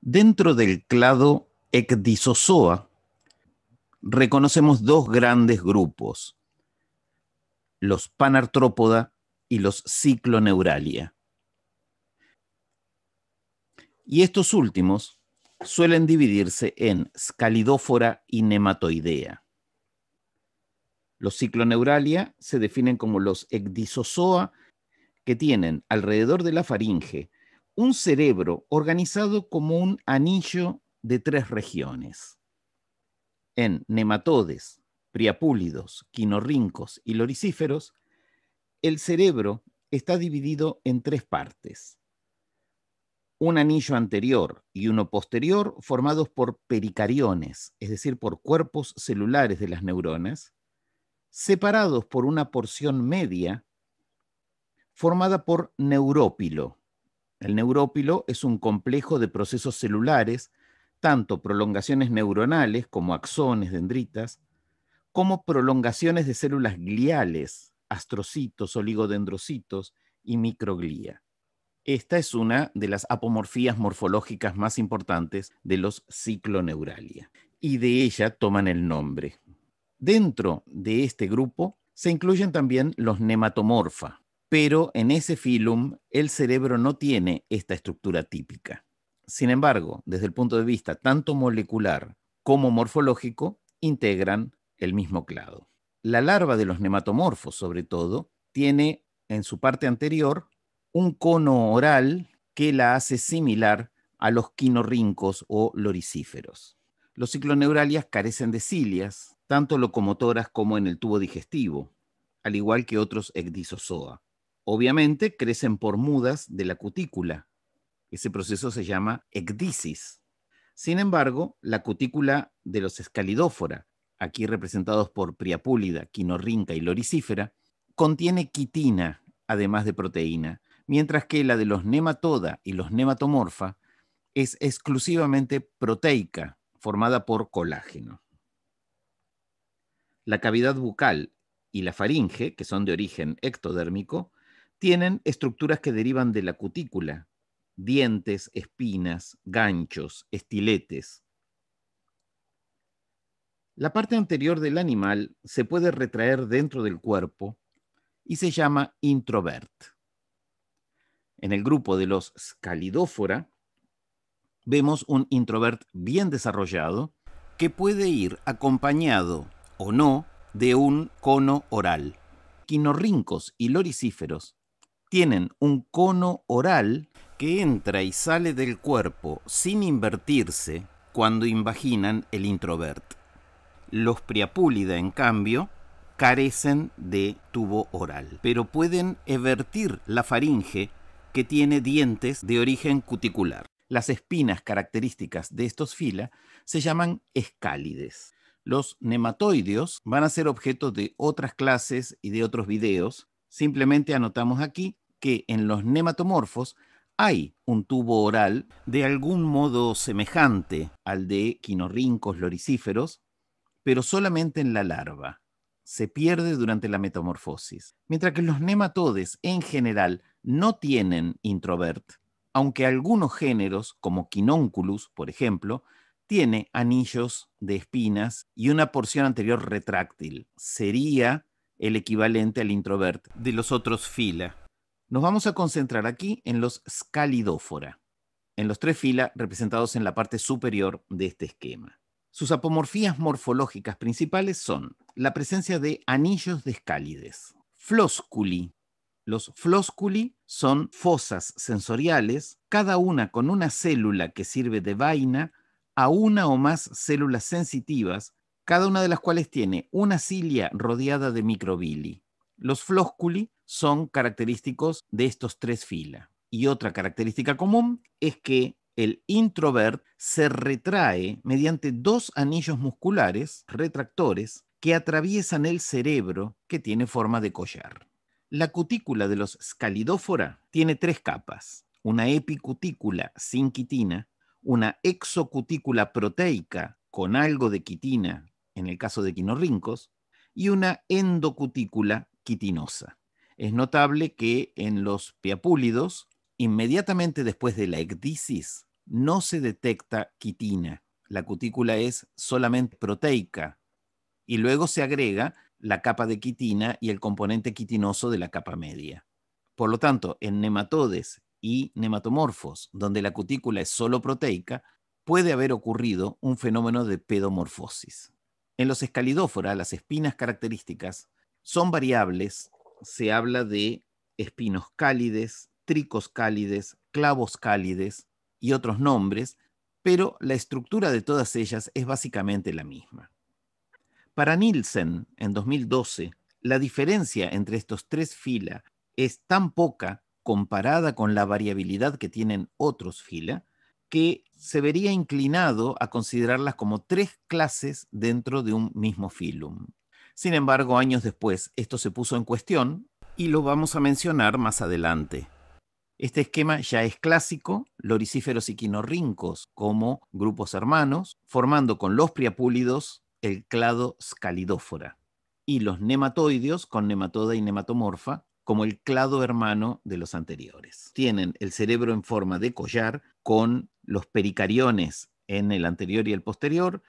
Dentro del clado Ecdysozoa reconocemos dos grandes grupos, los Panartrópoda y los Cicloneuralia. Y estos últimos suelen dividirse en Scalidófora y Nematoidea. Los Cicloneuralia se definen como los Ecdysozoa que tienen alrededor de la faringe un cerebro organizado como un anillo de tres regiones, en nematodes, priapúlidos, quinorrincos y loricíferos, el cerebro está dividido en tres partes. Un anillo anterior y uno posterior formados por pericariones, es decir, por cuerpos celulares de las neuronas, separados por una porción media formada por neurópilo, el neurópilo es un complejo de procesos celulares, tanto prolongaciones neuronales como axones, dendritas, como prolongaciones de células gliales, astrocitos, oligodendrocitos y microglía. Esta es una de las apomorfías morfológicas más importantes de los cicloneuralia, y de ella toman el nombre. Dentro de este grupo se incluyen también los nematomorfa, pero en ese filum el cerebro no tiene esta estructura típica. Sin embargo, desde el punto de vista tanto molecular como morfológico, integran el mismo clado. La larva de los nematomorfos, sobre todo, tiene en su parte anterior un cono oral que la hace similar a los quinorrincos o loricíferos. Los cicloneuralias carecen de cilias, tanto locomotoras como en el tubo digestivo, al igual que otros ecdisozoa. Obviamente crecen por mudas de la cutícula. Ese proceso se llama ecdisis. Sin embargo, la cutícula de los escalidófora, aquí representados por priapúlida, quinorrinca y loricífera, contiene quitina, además de proteína, mientras que la de los nematoda y los nematomorfa es exclusivamente proteica, formada por colágeno. La cavidad bucal y la faringe, que son de origen ectodérmico, tienen estructuras que derivan de la cutícula, dientes, espinas, ganchos, estiletes. La parte anterior del animal se puede retraer dentro del cuerpo y se llama introvert. En el grupo de los scalidófora vemos un introvert bien desarrollado que puede ir acompañado o no de un cono oral. Quinorrincos y loricíferos tienen un cono oral que entra y sale del cuerpo sin invertirse cuando invaginan el introvert. Los priapúlida, en cambio, carecen de tubo oral, pero pueden evertir la faringe que tiene dientes de origen cuticular. Las espinas características de estos fila se llaman escálides. Los nematoideos van a ser objeto de otras clases y de otros videos, Simplemente anotamos aquí que en los nematomorfos hay un tubo oral de algún modo semejante al de quinorrincos loricíferos, pero solamente en la larva. Se pierde durante la metamorfosis. Mientras que los nematodes en general no tienen introvert, aunque algunos géneros, como Quinonculus, por ejemplo, tiene anillos de espinas y una porción anterior retráctil. Sería el equivalente al introvert de los otros fila. Nos vamos a concentrar aquí en los scalidófora, en los tres fila representados en la parte superior de este esquema. Sus apomorfías morfológicas principales son la presencia de anillos de escálides, Flosculi. Los Flosculi son fosas sensoriales, cada una con una célula que sirve de vaina a una o más células sensitivas cada una de las cuales tiene una cilia rodeada de microbili. Los flósculi son característicos de estos tres filas. Y otra característica común es que el introvert se retrae mediante dos anillos musculares retractores que atraviesan el cerebro que tiene forma de collar. La cutícula de los scalidófora tiene tres capas, una epicutícula sin quitina, una exocutícula proteica con algo de quitina en el caso de quinorrincos, y una endocutícula quitinosa. Es notable que en los piapúlidos, inmediatamente después de la ecdisis, no se detecta quitina. La cutícula es solamente proteica y luego se agrega la capa de quitina y el componente quitinoso de la capa media. Por lo tanto, en nematodes y nematomorfos, donde la cutícula es solo proteica, puede haber ocurrido un fenómeno de pedomorfosis. En los escalidófora, las espinas características son variables. Se habla de espinos cálides, tricos cálides, clavos cálides y otros nombres, pero la estructura de todas ellas es básicamente la misma. Para Nielsen, en 2012, la diferencia entre estos tres fila es tan poca comparada con la variabilidad que tienen otros fila, que se vería inclinado a considerarlas como tres clases dentro de un mismo filum. Sin embargo, años después, esto se puso en cuestión y lo vamos a mencionar más adelante. Este esquema ya es clásico, loricíferos y quinorrincos como grupos hermanos, formando con los priapúlidos el clado scalidófora y los nematoidios con nematoda y nematomorfa como el clado hermano de los anteriores. Tienen el cerebro en forma de collar con los pericariones en el anterior y el posterior,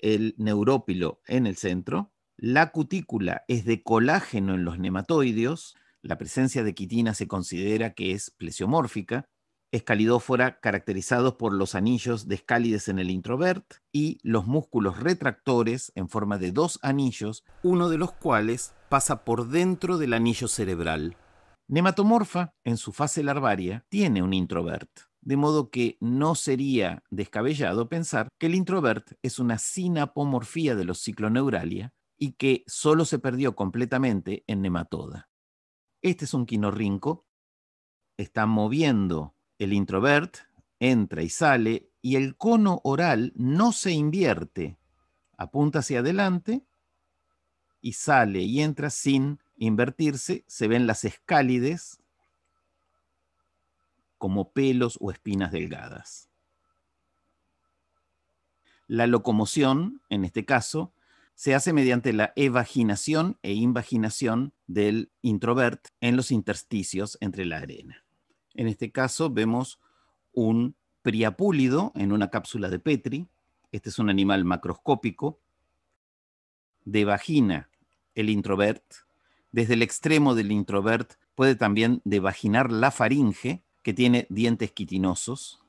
el neurópilo en el centro, la cutícula es de colágeno en los nematoideos, la presencia de quitina se considera que es plesiomórfica, escalidófora caracterizados por los anillos de escálides en el introvert y los músculos retractores en forma de dos anillos, uno de los cuales pasa por dentro del anillo cerebral. Nematomorfa, en su fase larvaria, tiene un introvert, de modo que no sería descabellado pensar que el introvert es una sinapomorfía de los cicloneuralia y que solo se perdió completamente en nematoda. Este es un quinorrinco, está moviendo el introvert, entra y sale, y el cono oral no se invierte, apunta hacia adelante y sale y entra sin invertirse, se ven las escálides como pelos o espinas delgadas. La locomoción, en este caso, se hace mediante la evaginación e invaginación del introvert en los intersticios entre la arena. En este caso vemos un priapúlido en una cápsula de Petri. Este es un animal macroscópico de vagina el introvert, desde el extremo del introvert puede también devaginar la faringe, que tiene dientes quitinosos.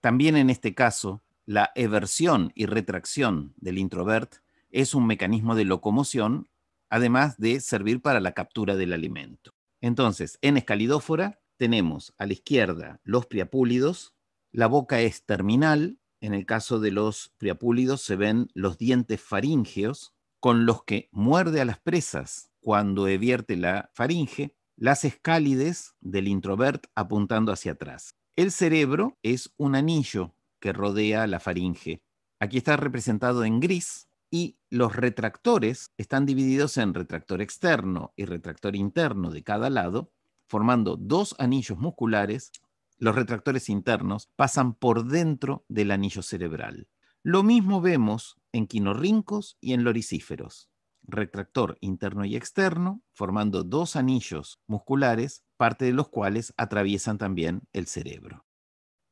También en este caso, la eversión y retracción del introvert es un mecanismo de locomoción, además de servir para la captura del alimento. Entonces, en escalidófora tenemos a la izquierda los priapúlidos, la boca es terminal, en el caso de los priapúlidos se ven los dientes faríngeos, con los que muerde a las presas cuando evierte la faringe, las escálides del introvert apuntando hacia atrás. El cerebro es un anillo que rodea la faringe. Aquí está representado en gris y los retractores están divididos en retractor externo y retractor interno de cada lado, formando dos anillos musculares. Los retractores internos pasan por dentro del anillo cerebral. Lo mismo vemos en quinorrincos y en loricíferos. Retractor interno y externo, formando dos anillos musculares, parte de los cuales atraviesan también el cerebro.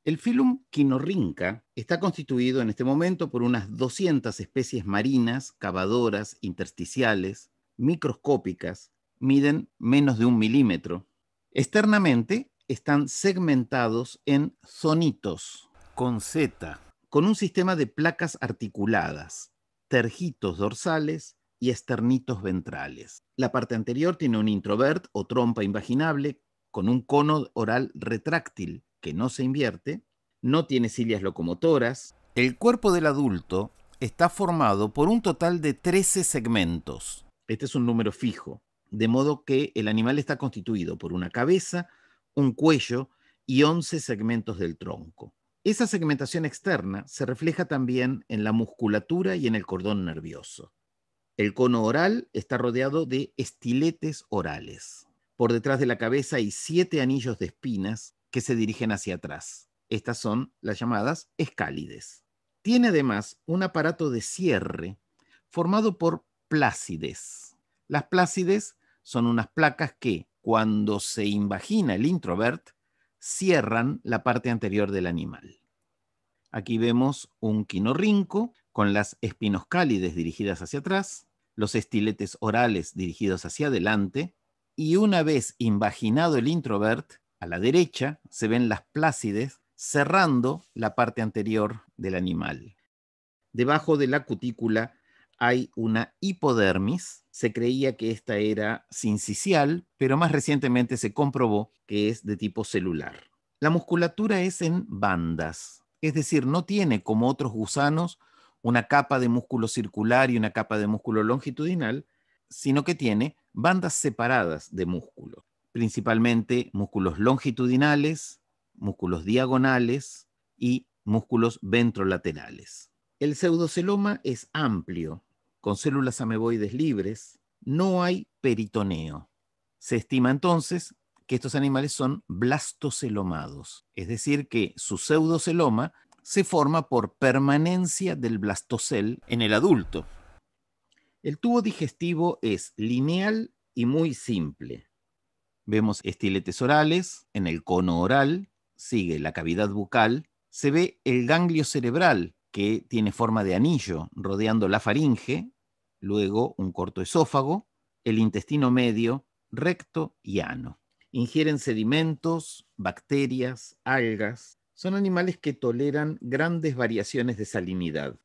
El filum quinorrinca está constituido en este momento por unas 200 especies marinas, cavadoras, intersticiales, microscópicas, miden menos de un milímetro. Externamente están segmentados en zonitos, con Z, con un sistema de placas articuladas, tergitos dorsales y esternitos ventrales. La parte anterior tiene un introvert o trompa invaginable con un cono oral retráctil que no se invierte, no tiene cilias locomotoras. El cuerpo del adulto está formado por un total de 13 segmentos. Este es un número fijo, de modo que el animal está constituido por una cabeza, un cuello y 11 segmentos del tronco. Esa segmentación externa se refleja también en la musculatura y en el cordón nervioso. El cono oral está rodeado de estiletes orales. Por detrás de la cabeza hay siete anillos de espinas que se dirigen hacia atrás. Estas son las llamadas escálides. Tiene además un aparato de cierre formado por plácides. Las plácides son unas placas que, cuando se invagina el introvert, cierran la parte anterior del animal. Aquí vemos un quinorrinco con las espinoscálides dirigidas hacia atrás, los estiletes orales dirigidos hacia adelante, y una vez invaginado el introvert, a la derecha se ven las plácides cerrando la parte anterior del animal. Debajo de la cutícula hay una hipodermis se creía que esta era sincicial, pero más recientemente se comprobó que es de tipo celular. La musculatura es en bandas, es decir, no tiene como otros gusanos una capa de músculo circular y una capa de músculo longitudinal, sino que tiene bandas separadas de músculo, principalmente músculos longitudinales, músculos diagonales y músculos ventrolaterales. El pseudoceloma es amplio, con células ameboides libres, no hay peritoneo. Se estima entonces que estos animales son blastocelomados, es decir, que su pseudoceloma se forma por permanencia del blastocel en el adulto. El tubo digestivo es lineal y muy simple. Vemos estiletes orales en el cono oral, sigue la cavidad bucal, se ve el ganglio cerebral que tiene forma de anillo rodeando la faringe luego un corto esófago, el intestino medio, recto y ano. Ingieren sedimentos, bacterias, algas. Son animales que toleran grandes variaciones de salinidad.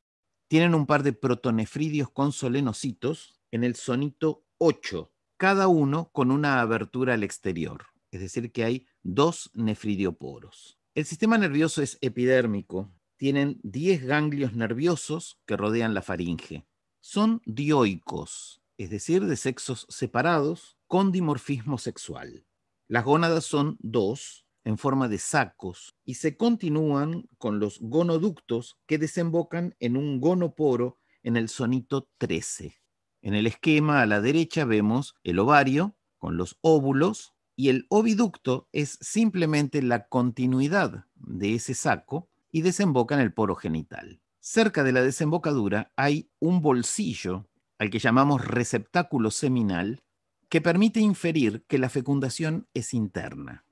Tienen un par de protonefridios con solenocitos en el sonito 8, cada uno con una abertura al exterior, es decir, que hay dos nefridioporos. El sistema nervioso es epidérmico. Tienen 10 ganglios nerviosos que rodean la faringe son dioicos, es decir, de sexos separados con dimorfismo sexual. Las gónadas son dos, en forma de sacos, y se continúan con los gonoductos que desembocan en un gonoporo en el sonito 13. En el esquema a la derecha vemos el ovario con los óvulos y el oviducto es simplemente la continuidad de ese saco y desemboca en el poro genital. Cerca de la desembocadura hay un bolsillo al que llamamos receptáculo seminal que permite inferir que la fecundación es interna.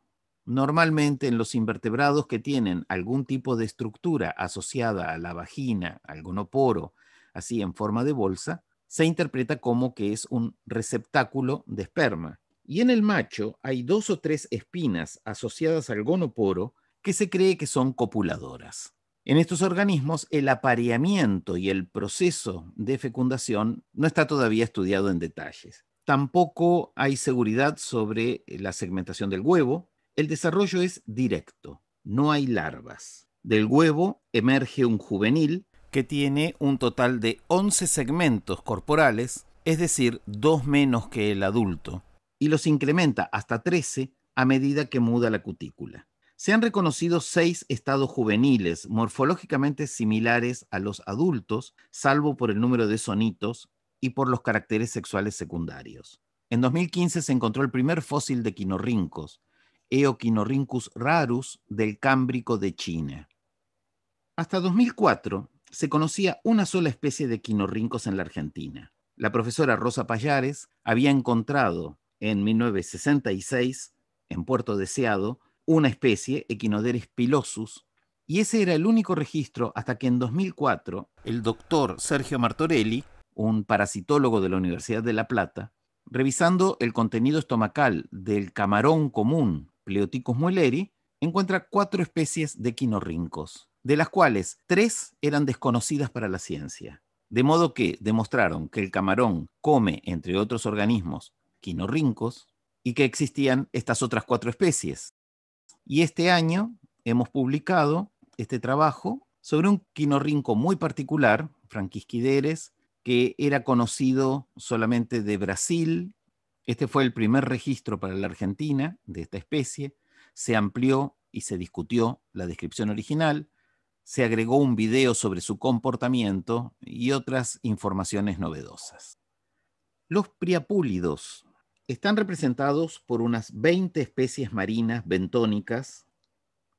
Normalmente en los invertebrados que tienen algún tipo de estructura asociada a la vagina, al gonoporo, así en forma de bolsa, se interpreta como que es un receptáculo de esperma. Y en el macho hay dos o tres espinas asociadas al gonoporo que se cree que son copuladoras. En estos organismos, el apareamiento y el proceso de fecundación no está todavía estudiado en detalles. Tampoco hay seguridad sobre eh, la segmentación del huevo. El desarrollo es directo, no hay larvas. Del huevo emerge un juvenil que tiene un total de 11 segmentos corporales, es decir, dos menos que el adulto, y los incrementa hasta 13 a medida que muda la cutícula. Se han reconocido seis estados juveniles morfológicamente similares a los adultos, salvo por el número de sonitos y por los caracteres sexuales secundarios. En 2015 se encontró el primer fósil de quinorrincos, Eoquinorhynchus rarus, del Cámbrico de China. Hasta 2004 se conocía una sola especie de quinorrincos en la Argentina. La profesora Rosa Payares había encontrado en 1966, en Puerto Deseado, una especie, Equinoderis pilosus, y ese era el único registro hasta que en 2004 el doctor Sergio Martorelli, un parasitólogo de la Universidad de La Plata, revisando el contenido estomacal del camarón común Pleoticus muelleri, encuentra cuatro especies de quinorrincos, de las cuales tres eran desconocidas para la ciencia. De modo que demostraron que el camarón come, entre otros organismos, quinorrincos y que existían estas otras cuatro especies, y este año hemos publicado este trabajo sobre un quinorrinco muy particular, Franquisquideres, que era conocido solamente de Brasil. Este fue el primer registro para la Argentina de esta especie. Se amplió y se discutió la descripción original. Se agregó un video sobre su comportamiento y otras informaciones novedosas. Los priapúlidos están representados por unas 20 especies marinas bentónicas.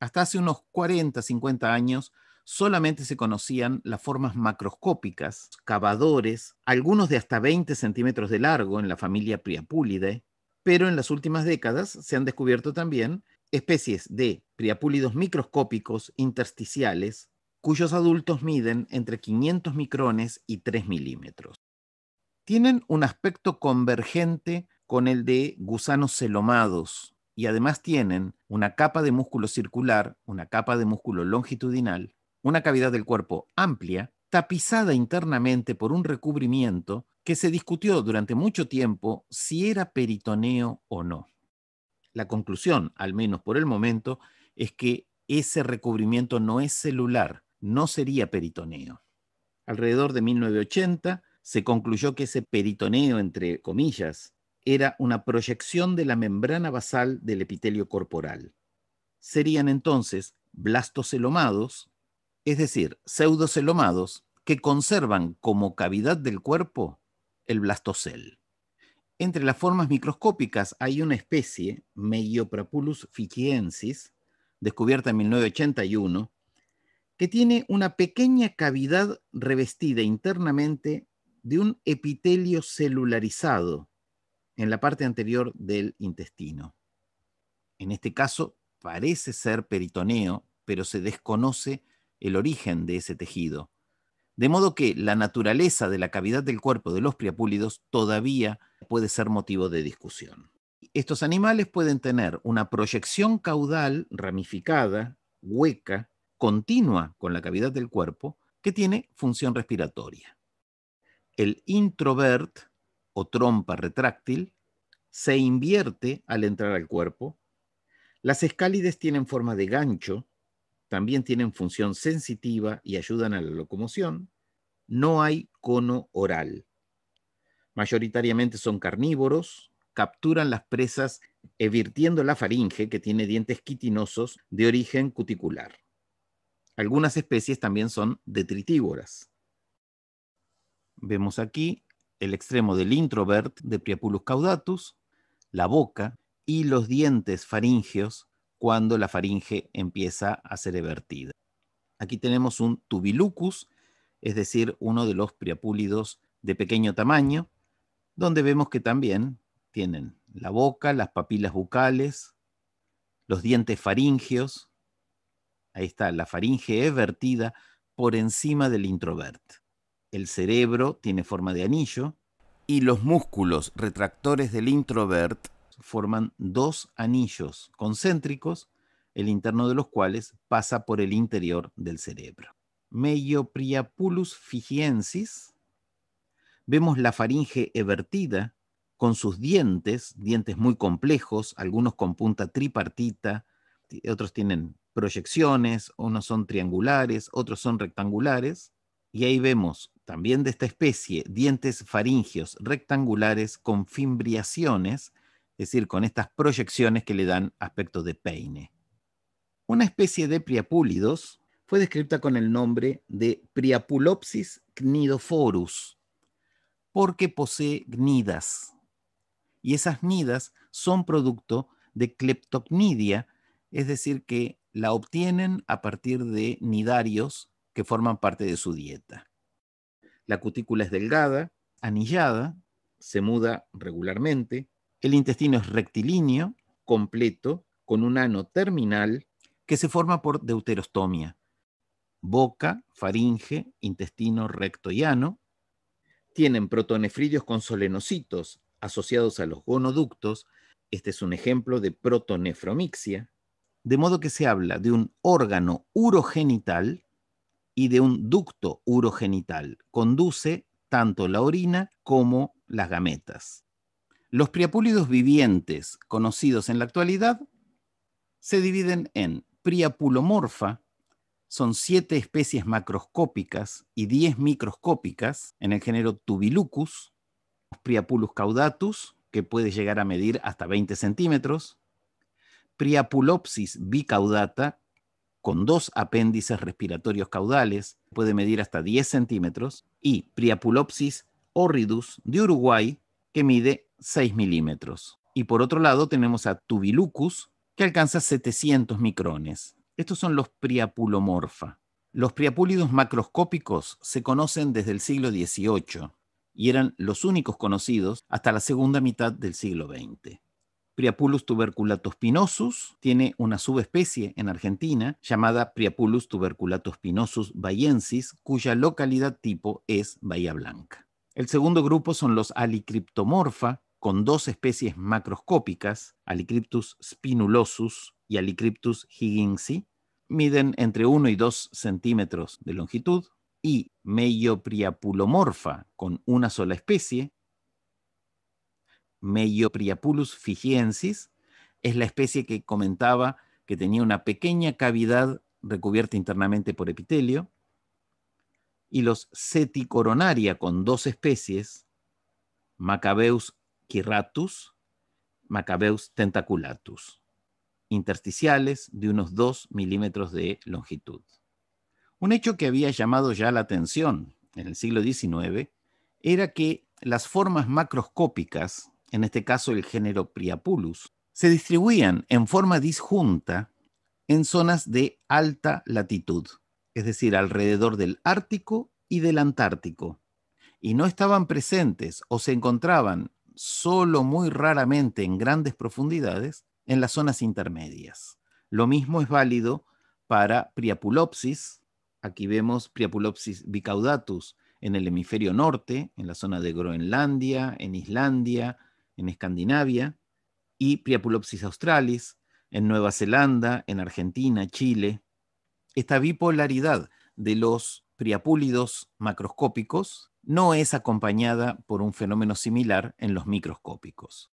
Hasta hace unos 40, 50 años solamente se conocían las formas macroscópicas, cavadores, algunos de hasta 20 centímetros de largo en la familia Priapulidae, pero en las últimas décadas se han descubierto también especies de Priapulidos microscópicos intersticiales, cuyos adultos miden entre 500 micrones y 3 milímetros. Tienen un aspecto convergente con el de gusanos celomados y además tienen una capa de músculo circular, una capa de músculo longitudinal, una cavidad del cuerpo amplia, tapizada internamente por un recubrimiento que se discutió durante mucho tiempo si era peritoneo o no. La conclusión, al menos por el momento, es que ese recubrimiento no es celular, no sería peritoneo. Alrededor de 1980 se concluyó que ese peritoneo, entre comillas, era una proyección de la membrana basal del epitelio corporal. Serían entonces blastocelomados, es decir, pseudocelomados, que conservan como cavidad del cuerpo el blastocel. Entre las formas microscópicas hay una especie, Meioprapulus fichiensis, descubierta en 1981, que tiene una pequeña cavidad revestida internamente de un epitelio celularizado en la parte anterior del intestino. En este caso, parece ser peritoneo, pero se desconoce el origen de ese tejido. De modo que la naturaleza de la cavidad del cuerpo de los priapúlidos todavía puede ser motivo de discusión. Estos animales pueden tener una proyección caudal ramificada, hueca, continua con la cavidad del cuerpo, que tiene función respiratoria. El introvert o trompa retráctil se invierte al entrar al cuerpo. Las escálides tienen forma de gancho, también tienen función sensitiva y ayudan a la locomoción. No hay cono oral. Mayoritariamente son carnívoros, capturan las presas evirtiendo la faringe que tiene dientes quitinosos de origen cuticular. Algunas especies también son detritívoras. Vemos aquí el extremo del introvert de Priapulus caudatus, la boca y los dientes faringeos cuando la faringe empieza a ser evertida. Aquí tenemos un tubilucus, es decir, uno de los priapúlidos de pequeño tamaño, donde vemos que también tienen la boca, las papilas bucales, los dientes faringeos. Ahí está la faringe evertida por encima del introvert el cerebro tiene forma de anillo y los músculos retractores del introvert forman dos anillos concéntricos, el interno de los cuales pasa por el interior del cerebro. Priapulus figiensis, vemos la faringe evertida con sus dientes, dientes muy complejos, algunos con punta tripartita, otros tienen proyecciones, unos son triangulares, otros son rectangulares. Y ahí vemos también de esta especie dientes faringios rectangulares con fimbriaciones, es decir, con estas proyecciones que le dan aspecto de peine. Una especie de priapúlidos fue descrita con el nombre de Priapulopsis cnidophorus, porque posee gnidas. Y esas cnidas son producto de cleptocnidia, es decir, que la obtienen a partir de nidarios que forman parte de su dieta. La cutícula es delgada, anillada, se muda regularmente, el intestino es rectilíneo, completo, con un ano terminal que se forma por deuterostomia, boca, faringe, intestino recto y ano. Tienen protonefridios con solenocitos asociados a los gonoductos. Este es un ejemplo de protonefromixia. De modo que se habla de un órgano urogenital y de un ducto urogenital. Conduce tanto la orina como las gametas. Los priapúlidos vivientes conocidos en la actualidad se dividen en priapulomorfa, son siete especies macroscópicas y diez microscópicas en el género Tubilucus, Priapulus caudatus, que puede llegar a medir hasta 20 centímetros, Priapulopsis bicaudata, con dos apéndices respiratorios caudales, puede medir hasta 10 centímetros, y Priapulopsis horridus de Uruguay, que mide 6 milímetros. Y por otro lado tenemos a Tubilucus, que alcanza 700 micrones. Estos son los priapulomorfa. Los priapúlidos macroscópicos se conocen desde el siglo XVIII y eran los únicos conocidos hasta la segunda mitad del siglo XX. Priapulus tuberculatus pinosus tiene una subespecie en Argentina llamada Priapulus tuberculatus pinosus bayensis, cuya localidad tipo es Bahía Blanca. El segundo grupo son los Alicryptomorpha, con dos especies macroscópicas, Alicryptus spinulosus y Alicryptus higginsi, miden entre 1 y 2 centímetros de longitud, y Meiopriapulomorfa, con una sola especie, Meiopriapulus figiensis es la especie que comentaba que tenía una pequeña cavidad recubierta internamente por epitelio. Y los coronaria con dos especies, Macabeus quirratus, Macabeus tentaculatus, intersticiales de unos 2 milímetros de longitud. Un hecho que había llamado ya la atención en el siglo XIX era que las formas macroscópicas en este caso el género Priapulus, se distribuían en forma disjunta en zonas de alta latitud, es decir, alrededor del Ártico y del Antártico, y no estaban presentes o se encontraban solo muy raramente en grandes profundidades en las zonas intermedias. Lo mismo es válido para Priapulopsis, aquí vemos Priapulopsis bicaudatus en el hemisferio norte, en la zona de Groenlandia, en Islandia, en Escandinavia, y Priapulopsis australis en Nueva Zelanda, en Argentina, Chile. Esta bipolaridad de los priapúlidos macroscópicos no es acompañada por un fenómeno similar en los microscópicos.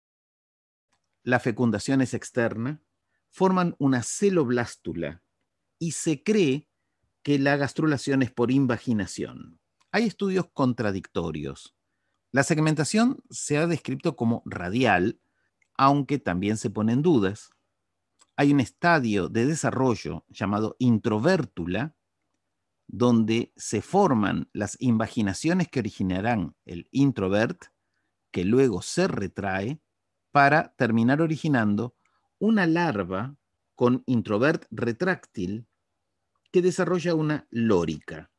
La fecundación es externa, forman una celoblástula y se cree que la gastrulación es por invaginación. Hay estudios contradictorios. La segmentación se ha descrito como radial, aunque también se ponen dudas. Hay un estadio de desarrollo llamado introvertula, donde se forman las imaginaciones que originarán el introvert, que luego se retrae, para terminar originando una larva con introvert retráctil que desarrolla una lórica.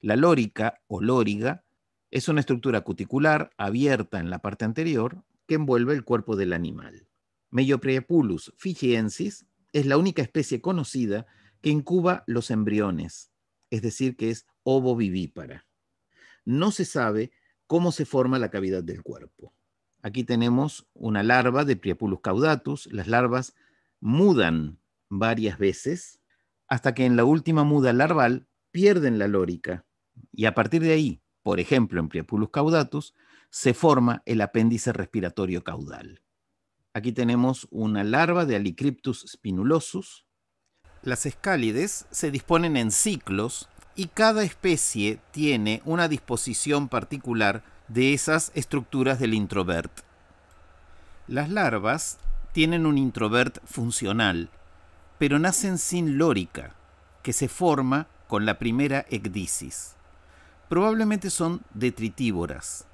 La lórica o lóriga es una estructura cuticular abierta en la parte anterior que envuelve el cuerpo del animal. meiopriapulus figiensis es la única especie conocida que incuba los embriones, es decir, que es ovovivípara. No se sabe cómo se forma la cavidad del cuerpo. Aquí tenemos una larva de Priapulus caudatus. Las larvas mudan varias veces hasta que en la última muda larval pierden la lórica y a partir de ahí por ejemplo en Priapulus caudatus, se forma el apéndice respiratorio caudal. Aquí tenemos una larva de Alicryptus spinulosus. Las escálides se disponen en ciclos y cada especie tiene una disposición particular de esas estructuras del introvert. Las larvas tienen un introvert funcional, pero nacen sin lórica, que se forma con la primera ecdisis probablemente son detritívoras.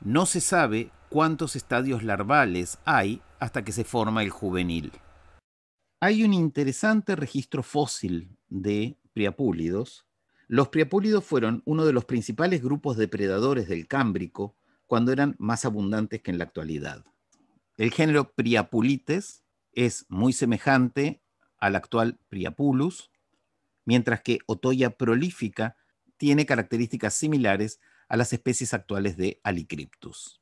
No se sabe cuántos estadios larvales hay hasta que se forma el juvenil. Hay un interesante registro fósil de priapúlidos. Los priapúlidos fueron uno de los principales grupos depredadores del Cámbrico cuando eran más abundantes que en la actualidad. El género Priapulites es muy semejante al actual Priapulus, mientras que Otoya prolífica tiene características similares a las especies actuales de Alicryptus.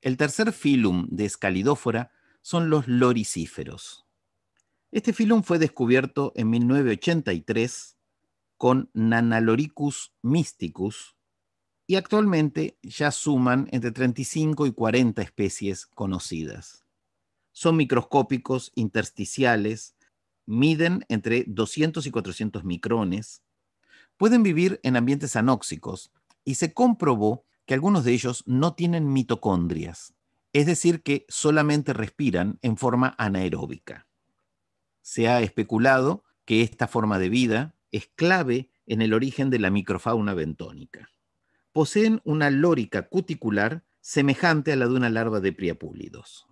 El tercer filum de Escalidófora son los loricíferos. Este filum fue descubierto en 1983 con Nanaloricus mysticus y actualmente ya suman entre 35 y 40 especies conocidas. Son microscópicos, intersticiales, miden entre 200 y 400 micrones, pueden vivir en ambientes anóxicos y se comprobó que algunos de ellos no tienen mitocondrias, es decir, que solamente respiran en forma anaeróbica. Se ha especulado que esta forma de vida es clave en el origen de la microfauna bentónica. Poseen una lórica cuticular semejante a la de una larva de priapúlidos.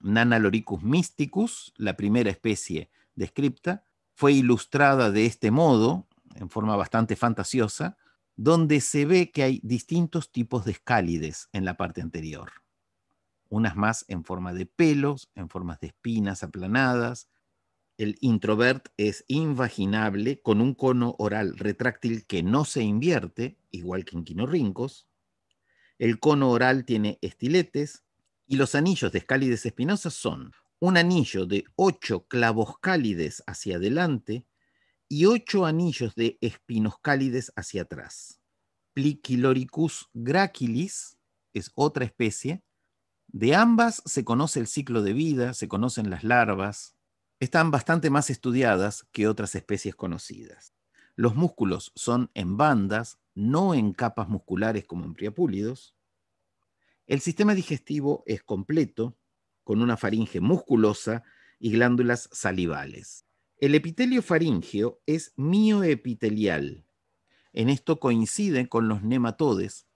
Nanaloricus mysticus, la primera especie descripta, fue ilustrada de este modo en forma bastante fantasiosa, donde se ve que hay distintos tipos de escálides en la parte anterior. Unas más en forma de pelos, en formas de espinas aplanadas. El introvert es invaginable con un cono oral retráctil que no se invierte, igual que en quinorrincos. El cono oral tiene estiletes y los anillos de escálides espinosas son un anillo de ocho clavos cálides hacia adelante, y ocho anillos de espinos hacia atrás. Plichiloricus gracilis es otra especie. De ambas se conoce el ciclo de vida, se conocen las larvas. Están bastante más estudiadas que otras especies conocidas. Los músculos son en bandas, no en capas musculares como en priapúlidos. El sistema digestivo es completo, con una faringe musculosa y glándulas salivales. El epitelio faríngeo es mioepitelial. En esto coincide con los nematodes,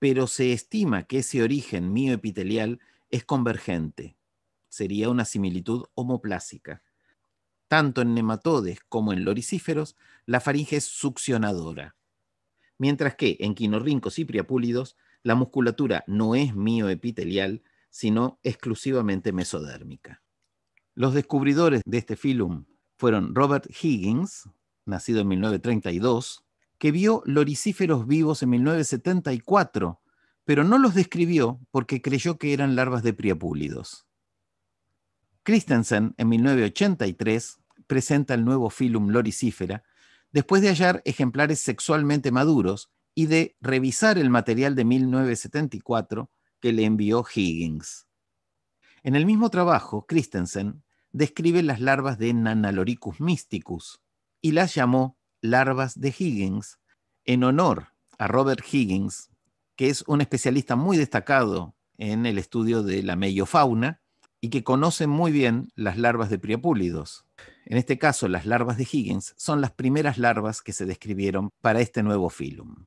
pero se estima que ese origen mioepitelial es convergente. Sería una similitud homoplásica. Tanto en nematodes como en loricíferos, la faringe es succionadora. Mientras que en quinorrincos y priapúlidos, la musculatura no es mioepitelial, sino exclusivamente mesodérmica. Los descubridores de este filum fueron Robert Higgins, nacido en 1932, que vio loricíferos vivos en 1974, pero no los describió porque creyó que eran larvas de priapúlidos. Christensen, en 1983, presenta el nuevo filum loricífera después de hallar ejemplares sexualmente maduros y de revisar el material de 1974 que le envió Higgins. En el mismo trabajo, Christensen describe las larvas de Nanaloricus mysticus y las llamó larvas de Higgins en honor a Robert Higgins, que es un especialista muy destacado en el estudio de la meiofauna y que conoce muy bien las larvas de Priapulidos. En este caso, las larvas de Higgins son las primeras larvas que se describieron para este nuevo filum.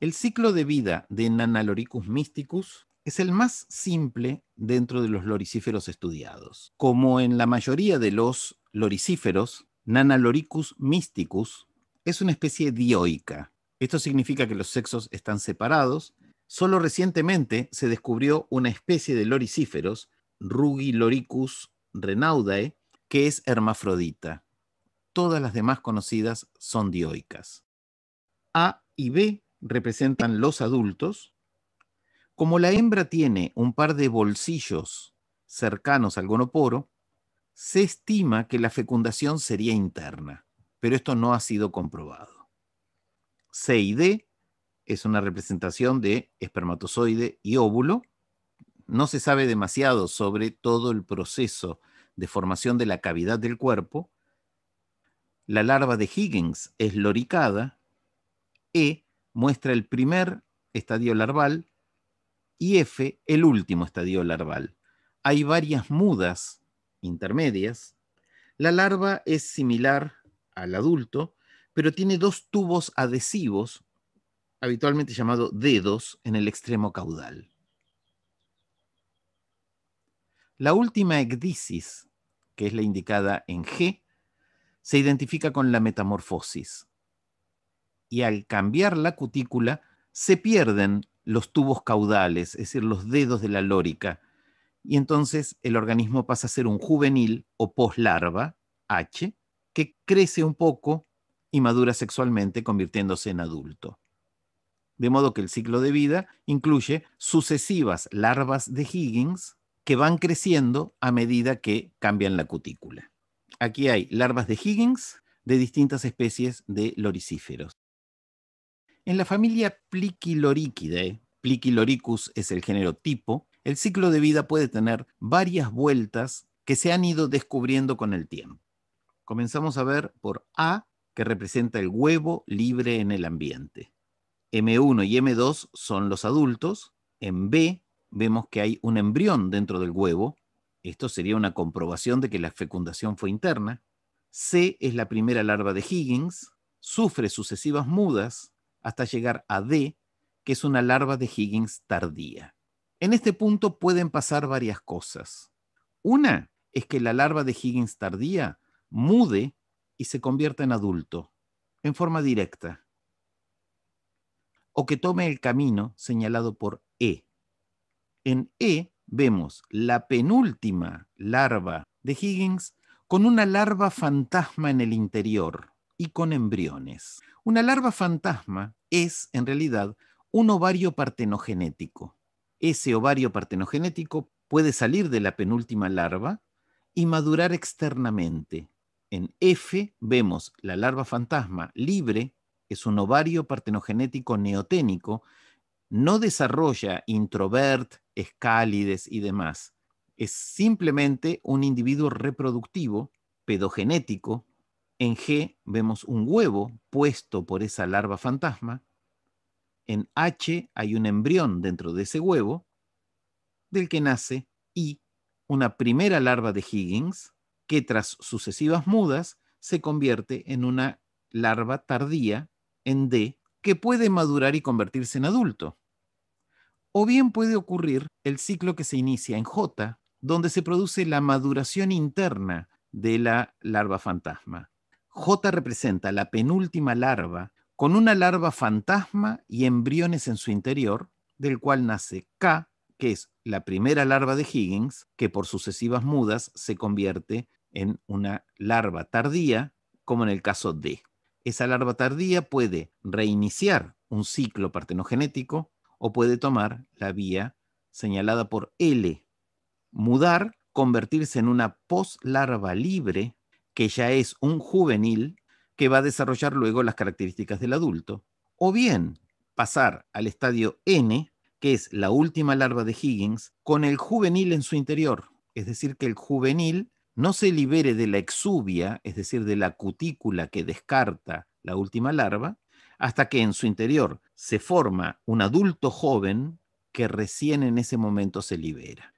El ciclo de vida de Nanaloricus mysticus es el más simple dentro de los loricíferos estudiados. Como en la mayoría de los loricíferos, Nanaloricus mysticus es una especie dioica. Esto significa que los sexos están separados. Solo recientemente se descubrió una especie de loricíferos, Rugiloricus renaudae, que es hermafrodita. Todas las demás conocidas son dioicas. A y B representan los adultos, como la hembra tiene un par de bolsillos cercanos al gonoporo, se estima que la fecundación sería interna, pero esto no ha sido comprobado. C y D es una representación de espermatozoide y óvulo. No se sabe demasiado sobre todo el proceso de formación de la cavidad del cuerpo. La larva de Higgins es loricada. E muestra el primer estadio larval y F, el último estadio larval. Hay varias mudas intermedias. La larva es similar al adulto, pero tiene dos tubos adhesivos, habitualmente llamados dedos, en el extremo caudal. La última ecdisis, que es la indicada en G, se identifica con la metamorfosis. Y al cambiar la cutícula, se pierden los tubos caudales, es decir, los dedos de la lórica. Y entonces el organismo pasa a ser un juvenil o poslarva, H, que crece un poco y madura sexualmente convirtiéndose en adulto. De modo que el ciclo de vida incluye sucesivas larvas de Higgins que van creciendo a medida que cambian la cutícula. Aquí hay larvas de Higgins de distintas especies de loricíferos. En la familia Plichyloricidae, Pliquiloricus es el género tipo, el ciclo de vida puede tener varias vueltas que se han ido descubriendo con el tiempo. Comenzamos a ver por A, que representa el huevo libre en el ambiente. M1 y M2 son los adultos. En B vemos que hay un embrión dentro del huevo. Esto sería una comprobación de que la fecundación fue interna. C es la primera larva de Higgins. Sufre sucesivas mudas hasta llegar a D, que es una larva de Higgins tardía. En este punto pueden pasar varias cosas. Una es que la larva de Higgins tardía mude y se convierta en adulto, en forma directa, o que tome el camino señalado por E. En E vemos la penúltima larva de Higgins con una larva fantasma en el interior, y con embriones. Una larva fantasma es, en realidad, un ovario partenogenético. Ese ovario partenogenético puede salir de la penúltima larva y madurar externamente. En F vemos la larva fantasma libre, es un ovario partenogenético neoténico, no desarrolla introvert, escálides y demás. Es simplemente un individuo reproductivo, pedogenético, en G vemos un huevo puesto por esa larva fantasma. En H hay un embrión dentro de ese huevo, del que nace I, una primera larva de Higgins, que tras sucesivas mudas se convierte en una larva tardía, en D, que puede madurar y convertirse en adulto. O bien puede ocurrir el ciclo que se inicia en J, donde se produce la maduración interna de la larva fantasma. J representa la penúltima larva, con una larva fantasma y embriones en su interior, del cual nace K, que es la primera larva de Higgins, que por sucesivas mudas se convierte en una larva tardía, como en el caso D. Esa larva tardía puede reiniciar un ciclo partenogenético o puede tomar la vía señalada por L, mudar, convertirse en una poslarva libre que ya es un juvenil que va a desarrollar luego las características del adulto, o bien pasar al estadio N, que es la última larva de Higgins, con el juvenil en su interior, es decir, que el juvenil no se libere de la exuvia, es decir, de la cutícula que descarta la última larva, hasta que en su interior se forma un adulto joven que recién en ese momento se libera.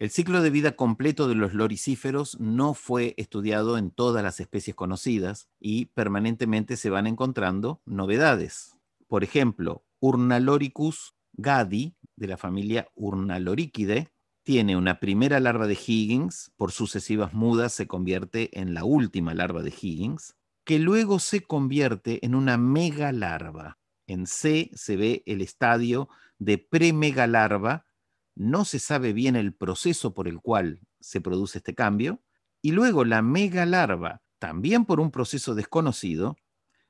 El ciclo de vida completo de los loricíferos no fue estudiado en todas las especies conocidas y permanentemente se van encontrando novedades. Por ejemplo, Urnaloricus gadi, de la familia urnaloríquide tiene una primera larva de Higgins, por sucesivas mudas se convierte en la última larva de Higgins, que luego se convierte en una megalarva. En C se ve el estadio de premegalarva no se sabe bien el proceso por el cual se produce este cambio, y luego la megalarva, también por un proceso desconocido,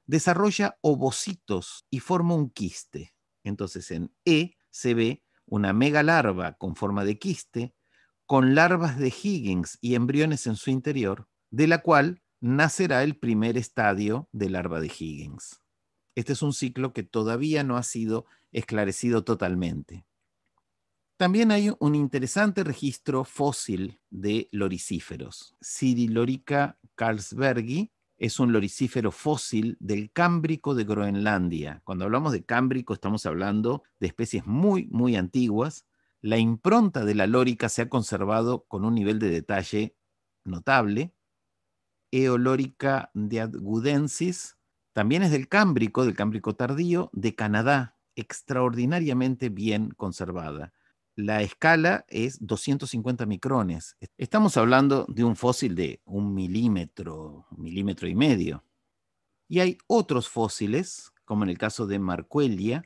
desarrolla ovocitos y forma un quiste. Entonces en E se ve una megalarva con forma de quiste, con larvas de Higgins y embriones en su interior, de la cual nacerá el primer estadio de larva de Higgins. Este es un ciclo que todavía no ha sido esclarecido totalmente. También hay un interesante registro fósil de loricíferos. Lorica carlsbergi es un loricífero fósil del Cámbrico de Groenlandia. Cuando hablamos de Cámbrico estamos hablando de especies muy, muy antiguas. La impronta de la lórica se ha conservado con un nivel de detalle notable. Eolórica diadgudensis también es del Cámbrico, del Cámbrico tardío, de Canadá, extraordinariamente bien conservada la escala es 250 micrones. Estamos hablando de un fósil de un milímetro, milímetro y medio. Y hay otros fósiles, como en el caso de Marcuelia,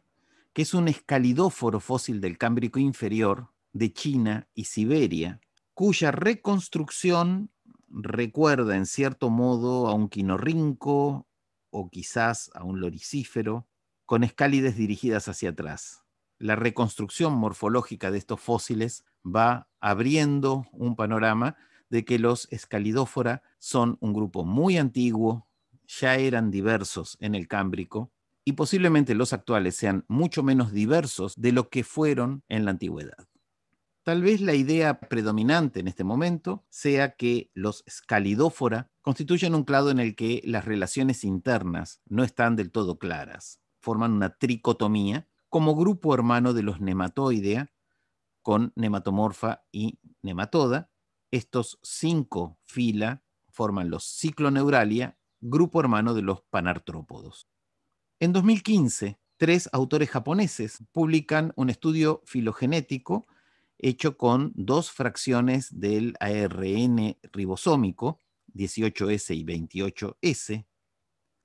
que es un escalidóforo fósil del Cámbrico inferior de China y Siberia, cuya reconstrucción recuerda en cierto modo a un quinorrinco o quizás a un loricífero, con escálides dirigidas hacia atrás la reconstrucción morfológica de estos fósiles va abriendo un panorama de que los escalidófora son un grupo muy antiguo, ya eran diversos en el Cámbrico y posiblemente los actuales sean mucho menos diversos de lo que fueron en la antigüedad. Tal vez la idea predominante en este momento sea que los escalidófora constituyen un clado en el que las relaciones internas no están del todo claras, forman una tricotomía como grupo hermano de los nematoidea, con nematomorfa y nematoda. Estos cinco fila forman los cicloneuralia, grupo hermano de los panartrópodos. En 2015, tres autores japoneses publican un estudio filogenético hecho con dos fracciones del ARN ribosómico, 18S y 28S,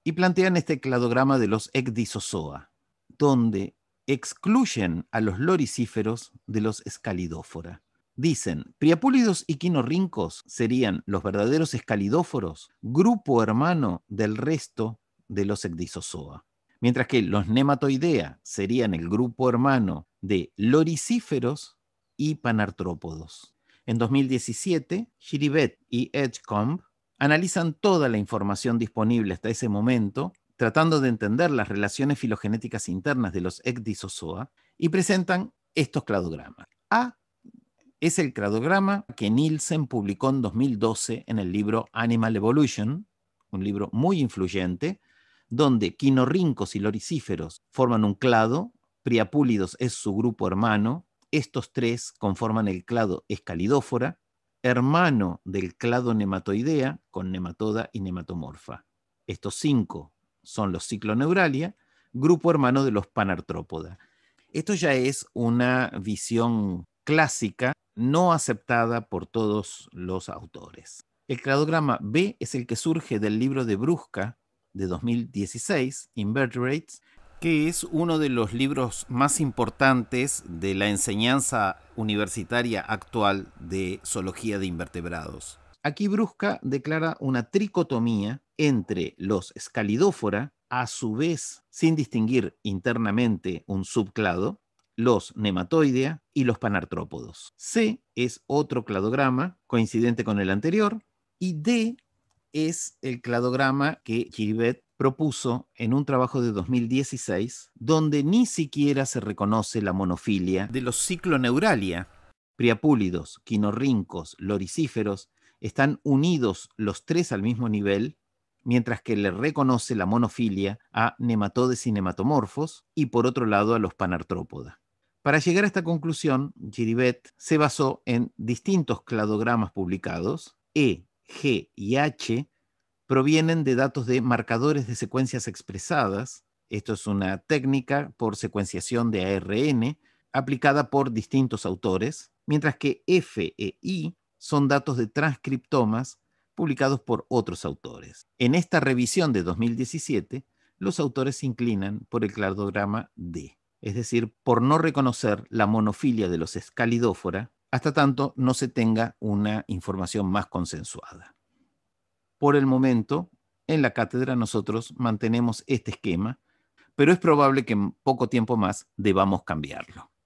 y plantean este cladograma de los ecdisozoa, donde excluyen a los loricíferos de los escalidófora. Dicen, priapúlidos y quinorrincos serían los verdaderos escalidóforos, grupo hermano del resto de los ecdisozoa. Mientras que los nematoidea serían el grupo hermano de loricíferos y panartrópodos. En 2017, Giribet y Edgecombe analizan toda la información disponible hasta ese momento tratando de entender las relaciones filogenéticas internas de los ecdysozoa y presentan estos cladogramas. A es el cladograma que Nielsen publicó en 2012 en el libro Animal Evolution, un libro muy influyente, donde quinorrincos y loricíferos forman un clado, priapúlidos es su grupo hermano, estos tres conforman el clado escalidófora, hermano del clado nematoidea con nematoda y nematomorfa. Estos cinco son los cicloneuralia, grupo hermano de los panartrópoda. Esto ya es una visión clásica no aceptada por todos los autores. El cladograma B es el que surge del libro de Brusca de 2016, Invertebrates, que es uno de los libros más importantes de la enseñanza universitaria actual de zoología de invertebrados. Aquí Brusca declara una tricotomía entre los escalidófora, a su vez sin distinguir internamente un subclado, los nematoidea y los panartrópodos. C es otro cladograma coincidente con el anterior y D es el cladograma que Gilbert propuso en un trabajo de 2016 donde ni siquiera se reconoce la monofilia de los cicloneuralia, priapúlidos, quinorrincos, loricíferos están unidos los tres al mismo nivel, mientras que le reconoce la monofilia a nematodes y nematomorfos y por otro lado a los panartrópoda. Para llegar a esta conclusión, Giribet se basó en distintos cladogramas publicados. E, G y H provienen de datos de marcadores de secuencias expresadas. Esto es una técnica por secuenciación de ARN aplicada por distintos autores, mientras que F e I son datos de transcriptomas publicados por otros autores. En esta revisión de 2017, los autores se inclinan por el cladograma D, es decir, por no reconocer la monofilia de los escalidófora hasta tanto no se tenga una información más consensuada. Por el momento, en la cátedra nosotros mantenemos este esquema, pero es probable que en poco tiempo más debamos cambiarlo.